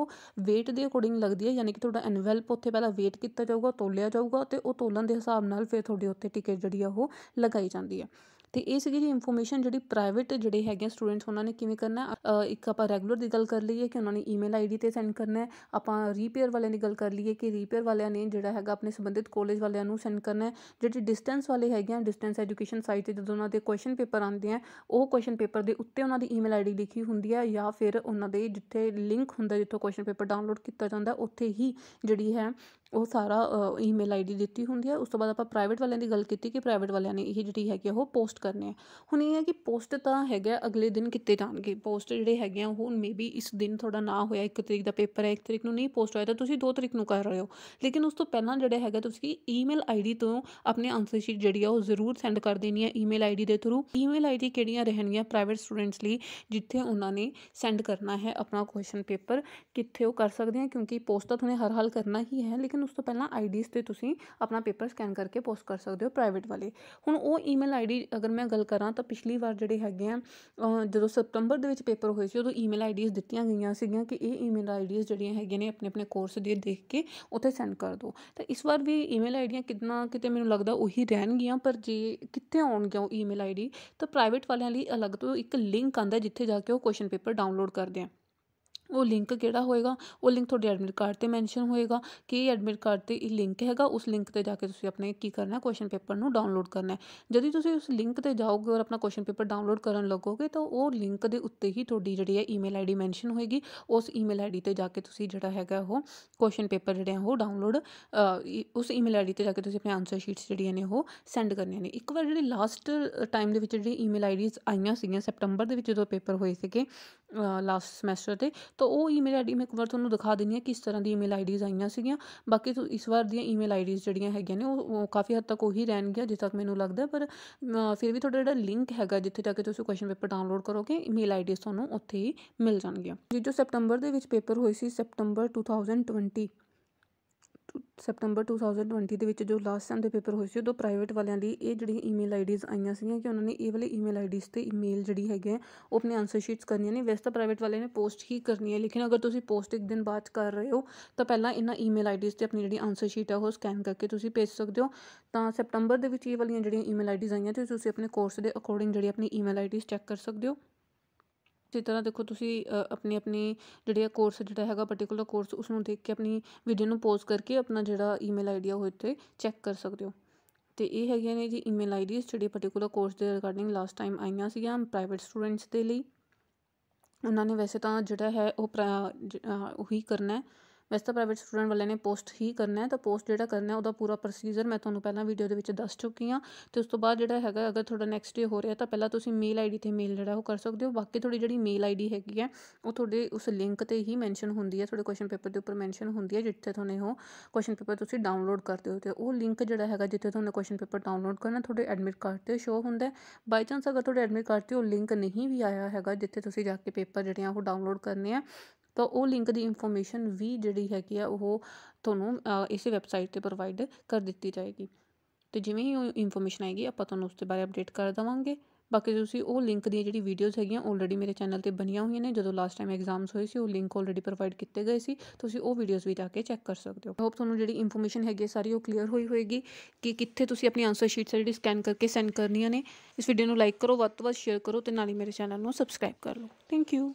weight ਦੇ ਅਕੋਰਡਿੰਗ ਲੱਗਦੀ ਹੈ ਯਾਨੀ ਕਿ ਤੁਹਾਡਾ ਐਨਵੈਲਪ ਉੱਥੇ ਪਹਿਲਾਂ weight ਕੀਤਾ ਜਾਊਗਾ ਤੋਲਿਆ ਜਾਊਗਾ ਤੇ ਉਹ ਤੋਲਣ ਦੇ ਹਿਸਾਬ ਨਾਲ ਫਿਰ ਤੁਹਾਡੇ ਉੱਤੇ ਟਿਕਟ ਜਿਹੜੀ ਆ ਉਹ ਲਗਾਈ ਜਾਂਦੀ ਹੈ ਤੇ ਇਹ ਸੀਗੀ ਜੀ ਇਨਫੋਰਮੇਸ਼ਨ ਜਿਹੜੀ ਪ੍ਰਾਈਵੇਟ ਜਿਹੜੇ ਹੈਗੇ ਸਟੂਡੈਂਟਸ ਉਹਨਾਂ ਨੇ ਕਿਵੇਂ ਕਰਨਾ ਇੱਕ ਆਪਾਂ ਰੈਗੂਲਰ ਦੀ ਗੱਲ ਕਰ ਲਈਏ ਕਿ ਉਹਨਾਂ ਨੇ ਈਮੇਲ ਆਈਡੀ ਤੇ ਸੈਂਡ ਕਰਨਾ ਹੈ ਆਪਾਂ ਰੀਪੇਅਰ ਵਾਲਿਆਂ ਦੀ ਗੱਲ ਕਰ ਲਈਏ ਕਿ ਰੀਪੇਅਰ ਵਾਲਿਆਂ ਨੇ ਜਿਹੜਾ ਹੈਗਾ ਆਪਣੇ ਸੰਬੰਧਿਤ ਕਾਲਜ ਵਾਲਿਆਂ ਨੂੰ ਸੈਂਡ ਕਰਨਾ ਹੈ ਜਿਹੜੇ ਡਿਸਟੈਂਸ ਵਾਲੇ ਹੈਗੇ ਆ ਡਿਸਟੈਂਸ ਐਜੂਕੇਸ਼ਨ ਸਾਈਟ ਤੇ ਜਦੋਂ ਉਹਨਾਂ ਦੇ ਕੁਐਸਚਨ ਪੇਪਰ ਆਉਂਦੇ ਆ ਉਹ ਕੁਐਸਚਨ ਪੇਪਰ ਦੇ ਉੱਤੇ ਉਹਨਾਂ ਦੀ ਈਮੇਲ ਆਈਡੀ ਲਿਖੀ ਹੁੰਦੀ ਹੈ ਜਾਂ ਫਿਰ ਉਹਨਾਂ ਦੇ ਜਿੱਥੇ ਲਿੰਕ ਹੁੰਦਾ ਜਿੱਥੋਂ ਕੁਐਸਚਨ ਪੇਪਰ ਡਾਊਨਲੋਡ ਕੀਤਾ ਜਾਂਦਾ ਉੱਥੇ ਹੀ ਜਿਹੜੀ ਹੈ ਉਹ ਸਾਰਾ ਈਮੇਲ ਆਈਡੀ ਦਿੱਤੀ ਹੁੰਦੀ ਹੈ ਉਸ ਤੋਂ ਬਾਅਦ ਆਪਾਂ ਪ੍ਰਾਈਵੇਟ ਵਾਲਿਆਂ ਦੀ ਗੱਲ ਕੀਤੀ ਕਿ ਪ੍ਰਾਈਵੇਟ ਵਾਲਿਆਂ ਨੇ ਇਹ ਜਿਹੜੀ ਹੈਗੀ ਉਹ ਪੋਸਟ ਕਰਨੇ ਆ ਹੁਣ ਇਹ ਹੈ ਕਿ ਪੋਸਟ ਤਾਂ ਹੈਗਾ ਅਗਲੇ ਦਿਨ ਕਿਤੇ ਜਾਣਗੇ ਪੋਸਟ ਜਿਹੜੇ ਹੈਗੇ ਆ ਉਹ ਮੇਬੀ ਇਸ ਦਿਨ ਤੁਹਾਡਾ ਨਾ ਹੋਇਆ ਇੱਕ ਤਰੀਕ ਦਾ ਪੇਪਰ ਹੈ ਇੱਕ ਤਰੀਕ ਨੂੰ ਨਹੀਂ ਪੋਸਟ ਹੋਇਆ ਤਾਂ ਤੁਸੀਂ ਦੋ ਤਰੀਕ ਨੂੰ ਕਰ ਰਹੇ ਹੋ ਲੇਕਿਨ ਉਸ ਤੋਂ ਪਹਿਲਾਂ ਜਿਹੜਾ ਹੈਗਾ ਤੁਸੀਂ ਈਮੇਲ ਆਈਡੀ ਤੋਂ ਆਪਣੇ ਆਨਸਰ ਸ਼ੀਟ ਜਿਹੜੀ ਆ ਉਹ ਜ਼ਰੂਰ ਸੈਂਡ ਕਰ ਦੇਣੀ ਹੈ ਈਮੇਲ ਆਈਡੀ ਦੇ ਥਰੂ ਈਮੇਲ ਆਈਡੀ ਕਿਹੜੀਆਂ ਰਹਿਣਗੀਆਂ ਪ੍ਰਾਈਵੇਟ ਸਟੂਡੈਂਟਸ ਲਈ ਜਿੱਥੇ ਉਹਨਾਂ ਨੇ ਸੈਂਡ ਕਰਨਾ ਹੈ ਆਪਣਾ ਕੁਐਸਚਨ ਪੇਪਰ ਕਿੱਥੇ ਉਹ ਕਰ ਸਕਦੇ ਆ ਕਿਉਂਕਿ ਪੋਸਟ ਤਾਂ ਤੁਹਾਨੂੰ ਹਰ ਹਾਲ ਕਰਨਾ ਹੀ ਹੈ ਲੇਕਿਨ ਲੇਕਿਨ ਉਸ ਤੋਂ ਪਹਿਲਾਂ ਆਈਡੀਜ਼ ਤੇ ਤੁਸੀਂ ਆਪਣਾ ਪੇਪਰ ਸਕੈਨ ਕਰਕੇ ਪੋਸਟ ਕਰ ਸਕਦੇ ਹੋ ਪ੍ਰਾਈਵੇਟ ਵਾਲੇ ਹੁਣ ਉਹ ਈਮੇਲ ਆਈਡੀ ਅਗਰ ਮੈਂ ਗੱਲ ਕਰਾਂ ਤਾਂ ਪਿਛਲੀ ਵਾਰ ਜਿਹੜੇ ਹੈਗੇ ਆ ਜਦੋਂ ਸਤੰਬਰ ਦੇ ਵਿੱਚ ਪੇਪਰ ਹੋਏ ਸੀ ਉਦੋਂ ਈਮੇਲ ਆਈਡੀਆਂ ਦਿੱਤੀਆਂ ਗਈਆਂ ਸੀਗੀਆਂ ਕਿ ਇਹ ਈਮੇਲ ਆਈਡੀਆਂ ਜਿਹੜੀਆਂ ਹੈਗੀਆਂ ਨੇ ਆਪਣੇ ਆਪਣੇ ਕੋਰਸ ਦੇ ਦੇਖ ਕੇ ਉੱਥੇ ਸੈਂਡ ਕਰ ਦਿਓ ਤਾਂ ਇਸ ਵਾਰ ਵੀ ਈਮੇਲ ਆਈਡੀਆਂ ਕਿੰਨਾ ਕਿਤੇ ਮੈਨੂੰ ਲੱਗਦਾ ਉਹੀ ਰਹਿਣਗੀਆਂ ਪਰ ਜੇ ਕਿੱਥੇ ਆਉਣਗੀਆਂ ਉਹ ਈਮੇਲ ਆਈਡੀ ਤਾਂ ਪ੍ਰਾਈਵੇਟ ਵਾਲਿਆਂ ਲਈ ਅਲੱਗ ਤੋਂ ਇੱਕ ਲਿੰਕ ਆਂਦਾ ਜਿੱਥੇ ਜਾ ਕੇ ਉਹ ਕੁਐਸਚਨ ਪੇਪਰ ਡਾਊਨਲੋਡ ਕਰਦੇ ਆ ਉਹ ਲਿੰਕ ਕਿਹੜਾ ਹੋਏਗਾ ਉਹ ਲਿੰਕ ਤੁਹਾਡੇ ਐਡਮਿਟ ਕਾਰਡ ਤੇ ਮੈਂਸ਼ਨ ਹੋਏਗਾ ਕਿ ਐਡਮਿਟ ਕਾਰਡ ਤੇ ਇਹ ਲਿੰਕ ਹੈਗਾ ਉਸ ਲਿੰਕ ਤੇ ਜਾ ਕੇ ਤੁਸੀਂ ਆਪਣੇ ਕੀ ਕਰਨਾ ਕੁਐਸਚਨ ਪੇਪਰ ਨੂੰ ਡਾਊਨਲੋਡ ਕਰਨਾ ਹੈ ਜਦੋਂ ਤੁਸੀਂ ਉਸ ਲਿੰਕ ਤੇ ਜਾਓਗੇ ਔਰ ਆਪਣਾ ਕੁਐਸਚਨ ਪੇਪਰ ਡਾਊਨਲੋਡ ਕਰਨ ਲੱਗੋਗੇ ਤਾਂ ਉਹ ਲਿੰਕ ਦੇ ਉੱਤੇ ਹੀ ਤੁਹਾਡੀ ਜਿਹੜੀ ਹੈ ਈਮੇਲ ਆਈਡੀ ਮੈਂਸ਼ਨ ਹੋਏਗੀ ਉਸ ਈਮੇਲ ਆਈਡੀ ਤੇ ਜਾ ਕੇ ਤੁਸੀਂ ਜਿਹੜਾ ਹੈਗਾ ਉਹ ਕੁਐਸਚਨ ਪੇਪਰ ਜਿਹੜੇ ਉਹ ਡਾਊਨਲੋਡ ਉਸ ਈਮੇਲ ਆਈਡੀ ਤੇ ਜਾ ਕੇ ਤੁਸੀਂ ਆਪਣੇ ਆਨਸਰ ਸ਼ੀਟਸ ਜਿਹੜੀਆਂ ਨੇ ਉਹ ਸੈਂਡ ਕਰਨੀਆਂ ਨੇ ਇੱਕ ਵਾਰ ਜਿਹੜੀ ਲਾਸਟ ਟਾਈਮ ਦੇ ਵਿੱਚ ਜਿਹੜੀ ਈਮੇਲ ਆਈਡੀਜ਼ ਆਈਆਂ ਸੀਗੀਆਂ ਸੈਪਟੰਬਰ ਦੇ ਵਿੱਚ ਜਦੋਂ ਪੇਪਰ ਹੋਏ ਸੀਗੇ ਲਾਸਟ ਸਮੈਸਟਰ ਤੇ ਤਾਂ ਉਹ ਈਮੇਲ ਆਈਡੀ ਮੈਂ ਇੱਕ ਵਾਰ ਤੁਹਾਨੂੰ ਦਿਖਾ ਦਿੰਨੀ ਹਾਂ ਕਿਸ ਤਰ੍ਹਾਂ ਦੀ ਈਮੇਲ ਆਈਡੀਜ਼ ਆਈਆਂ ਸੀਗੀਆਂ ਬਾਕੀ ਇਸ ਵਾਰ ਦੀਆਂ ਈਮੇਲ ਆਈਡੀਜ਼ ਜਿਹੜੀਆਂ ਹੈਗੀਆਂ ਨੇ ਉਹ ਕਾਫੀ ਹੱਦ ਤੱਕ ਉਹੀ ਰਹਿਣਗੀਆਂ ਜਿੱਥੇ ਤੱਕ ਮੈਨੂੰ ਲੱਗਦਾ ਪਰ ਫਿਰ ਵੀ ਤੁਹਾਡਾ ਜਿਹੜਾ ਲਿੰਕ ਹੈਗਾ ਜਿੱਥੇ ਜਾ ਕੇ ਤੁਸੀਂ ਕੁਐਸਚਨ ਪੇਪਰ ਡਾਊਨਲੋਡ ਕਰੋਗੇ ਈਮੇਲ ਆਈਡੀਜ਼ ਤੁਹਾਨੂੰ ਉੱਥੇ ਹੀ ਮਿਲ ਜਾਣਗੀਆਂ ਜੋ ਸੈਪਟੰਬਰ ਦੇ ਵਿੱਚ ਪੇਪਰ ਹੋਈ ਸੀ ਸੈਪਟੰਬਰ 2020 ਸਤੰਬਰ 2020 ਦੇ ਵਿੱਚ ਜੋ ਲਾਸਟ ਸੈਮ ਦੇ ਪੇਪਰ ਹੋਏ ਸੀ ਉਦੋਂ ਪ੍ਰਾਈਵੇਟ ਵਾਲਿਆਂ ਲਈ ਇਹ ਜਿਹੜੀਆਂ ਈਮੇਲ ਆਈਡੀਜ਼ ਆਈਆਂ ਸੀਗੀਆਂ ਕਿ ਉਹਨਾਂ ਨੇ ਇਹ ਵਾਲੇ ਈਮੇਲ ਆਈਡੀਜ਼ ਤੇ ਈਮੇਲ ਜਿਹੜੀ ਹੈਗੇ ਉਹ ਆਪਣੇ ਆਨਸਰ ਸ਼ੀਟਸ ਕਰਨੀਆਂ ਨੇ ਵੈਸੇ ਤਾਂ ਪ੍ਰਾਈਵੇਟ ਵਾਲਿਆਂ ਨੇ ਪੋਸਟ ਹੀ ਕਰਨੀ ਹੈ ਲੇਕਿਨ ਅਗਰ ਤੁਸੀਂ ਪੋਸਟ ਇੱਕ ਦਿਨ ਬਾਅਦ ਕਰ ਰਹੇ ਹੋ ਤਾਂ ਪਹਿਲਾਂ ਇਹਨਾਂ ਈਮੇਲ ਆਈਡੀਜ਼ ਤੇ ਆਪਣੀ ਜਿਹੜੀ ਆਨਸਰ ਸ਼ੀਟ ਹੈ ਉਹ ਸਕੈਨ ਕਰਕੇ ਤੁਸੀਂ ਭੇਜ ਸਕਦੇ ਹੋ ਤਾਂ ਸਤੰਬਰ ਦੇ ਵਿੱਚ ਇਹ ਵਾਲੀਆਂ ਜਿਹੜੀਆਂ ਈਮੇਲ ਆਈਡੀਜ਼ ਆਈਆਂ ਤੇ ਤੁਸੀਂ ਆਪਣੇ ਕੋਰਸ ਦੇ ਅਕੋਰਡਿੰਗ ਜਿਹੜੀ ਆਪਣੀ ਈਮੇਲ ਆਈਡੀਜ਼ ਚੈੱਕ ਕਰ ਸਕਦੇ ਹੋ ਇਸੇ ਤਰ੍ਹਾਂ ਦੇਖੋ ਤੁਸੀਂ ਆਪਣੀ ਆਪਣੀ ਜਿਹੜੀ ਆ ਕੋਰਸ ਜਿਹੜਾ ਹੈਗਾ ਪਾਰਟਿਕੂਲਰ ਕੋਰਸ ਉਸ ਨੂੰ ਦੇਖ ਕੇ ਆਪਣੀ ਵੀਡੀਓ ਨੂੰ ਪੋਜ਼ ਕਰਕੇ ਆਪਣਾ ਜਿਹੜਾ ਈਮੇਲ ਆਈਡੀ ਆ ਉਹ ਇੱਥੇ ਚੈੱਕ ਕਰ ਸਕਦੇ ਹੋ ਤੇ ਇਹ ਹੈਗੀਆਂ ਨੇ ਜੀ ਈਮੇਲ ਆਈਡੀਜ਼ ਜਿਹੜੇ ਪਾਰਟਿਕੂਲਰ ਕੋਰਸ ਦੇ ਰਿਗਾਰਡਿੰਗ ਲਾਸਟ ਟਾਈਮ ਆਈਆਂ ਸੀਗੀਆਂ ਪ੍ਰਾਈਵੇਟ ਸਟੂਡੈਂਟਸ ਦੇ ਲਈ ਉਹਨਾਂ ਨੇ ਵੈਸੇ ਤਾਂ ਜਿਹੜਾ ਹੈ ਉਹ ਉਹੀ ਕਰਨਾ ਹੈ ਵੈਸੇ ਤਾਂ ਪ੍ਰਾਈਵੇਟ ਸਟੂਡੈਂਟ ਵਾਲਿਆਂ ਨੇ ਪੋਸਟ ਹੀ ਕਰਨਾ ਹੈ ਤਾਂ ਪੋਸਟ ਜਿਹੜਾ ਕਰਨਾ ਹੈ ਉਹਦਾ ਪੂਰਾ ਪ੍ਰੋਸੀਜਰ ਮੈਂ ਤੁਹਾਨੂੰ ਪਹਿਲਾਂ ਵੀਡੀਓ ਦੇ ਵਿੱਚ ਦੱਸ ਚੁੱਕੀ ਹਾਂ ਤੇ ਉਸ ਤੋਂ ਬਾਅਦ ਜਿਹੜਾ ਹੈਗਾ ਅਗਰ ਤੁਹਾਡਾ ਨੈਕਸਟ ਡੇ ਹੋ ਰਿਹਾ ਤਾਂ ਪਹਿਲਾਂ ਤੁਸੀਂ ਮੇਲ ਆਈਡੀ ਤੇ ਮੇਲ ਜਿਹੜਾ ਉਹ ਕਰ ਸਕਦੇ ਹੋ ਬਾਕੀ ਤੁਹਾਡੀ ਜਿਹੜੀ ਮੇਲ ਆਈਡੀ ਹੈਗੀ ਹੈ ਉਹ ਤੁਹਾਡੇ ਉਸ ਲਿੰਕ ਤੇ ਹੀ ਮੈਂਸ਼ਨ ਹੁੰਦੀ ਹੈ ਤੁਹਾਡੇ ਕੁਐਸਚਨ ਪੇਪਰ ਦੇ ਉੱਪਰ ਮੈਂਸ਼ਨ ਹੁੰਦੀ ਹੈ ਜਿੱਥੇ ਤੁਹਾਨੂੰ ਉਹ ਕੁਐਸਚਨ ਪੇਪਰ ਤੁਸੀਂ ਡਾਊਨਲੋਡ ਕਰਦੇ ਹੋ ਤੇ ਉਹ ਲਿੰਕ ਜਿਹੜਾ ਹੈਗਾ ਜਿੱਥੇ ਤੁਹਾਨੂੰ ਕੁਐਸਚਨ ਪੇਪਰ ਡਾਊਨਲੋਡ ਕਰਨਾ ਤੁਹਾਡੇ ਐਡਮਿਟ ਕਾਰਡ ਤੇ ਸ਼ੋ ਹੁੰਦਾ ਬਾਈ ਚਾਂਸ ਅਗਰ ਤੁਹਾਡੇ ਐਡਮਿਟ ਕਾਰਡ ਤੇ ਉਹ ਲਿੰਕ ਨਹੀਂ ਵੀ ਆਇਆ ਹੈਗਾ ਜਿੱਥੇ ਤੁਸੀਂ ਜਾ ਕੇ ਪੇਪਰ ਜਿਹੜੇ ਆ ਉਹ ਡਾਊਨਲੋਡ ਕਰਨੇ ਆ ਤਾਂ ਉਹ ਲਿੰਕ ਦੀ ਇਨਫੋਰਮੇਸ਼ਨ ਵੀ ਜਿਹੜੀ ਹੈਗੀ ਆ ਉਹ ਤੁਹਾਨੂੰ ਇਸੇ ਵੈਬਸਾਈਟ ਤੇ ਪ੍ਰੋਵਾਈਡ ਕਰ ਦਿੱਤੀ ਜਾਏਗੀ ਤੇ ਜਿਵੇਂ ਹੀ ਉਹ ਇਨਫੋਰਮੇਸ਼ਨ ਆਏਗੀ ਆਪਾਂ ਤੁਹਾਨੂੰ ਉਸ ਦੇ ਬਾਰੇ ਅਪਡੇਟ ਕਰ ਦਵਾਂਗੇ ਬਾਕੀ ਤੁਸੀਂ ਉਹ ਲਿੰਕ ਦੀਆਂ ਜਿਹੜੀ ਵੀਡੀਓਜ਼ ਹੈਗੀਆਂ ਆਲਰੇਡੀ ਮੇਰੇ ਚੈਨਲ ਤੇ ਬਣੀਆਂ ਹੋਈਆਂ ਨੇ ਜਦੋਂ ਲਾਸਟ ਟਾਈਮ ਐਗਜ਼ਾਮਸ ਹੋਏ ਸੀ ਉਹ ਲਿੰਕ ਆਲਰੇਡੀ ਪ੍ਰੋਵਾਈਡ ਕੀਤੇ ਗਏ ਸੀ ਤੁਸੀਂ ਉਹ ਵੀਡੀਓਜ਼ ਵੀ ਜਾ ਕੇ ਚੈੱਕ ਕਰ ਸਕਦੇ ਹੋ ਹੋਪ ਤੁਹਾਨੂੰ ਜਿਹੜੀ ਇਨਫੋਰਮੇਸ਼ਨ ਹੈਗੀ ਸਾਰੀ ਉਹ ਕਲੀਅਰ ਹੋਈ ਹੋਏਗੀ ਕਿ ਕਿੱਥੇ ਤੁਸੀਂ ਆਪਣੀ ਆਨਸਰ ਸ਼ੀਟਸ ਜਿਹੜੀ ਸਕੈਨ ਕਰਕੇ ਸੈਂਡ ਕਰਨੀਆਂ ਨੇ ਇਸ ਵੀਡੀਓ ਨੂੰ ਲਾਈਕ ਕਰੋ ਵੱਧ ਤੋਂ ਵੱਧ ਸ਼ੇਅਰ ਕਰੋ ਤੇ ਨਾਲ ਹੀ ਮੇਰੇ ਚੈਨਲ ਨੂੰ ਸਬਸਕ੍ਰਾਈਬ ਕਰ ਲਓ ਥੈਂਕ ਯੂ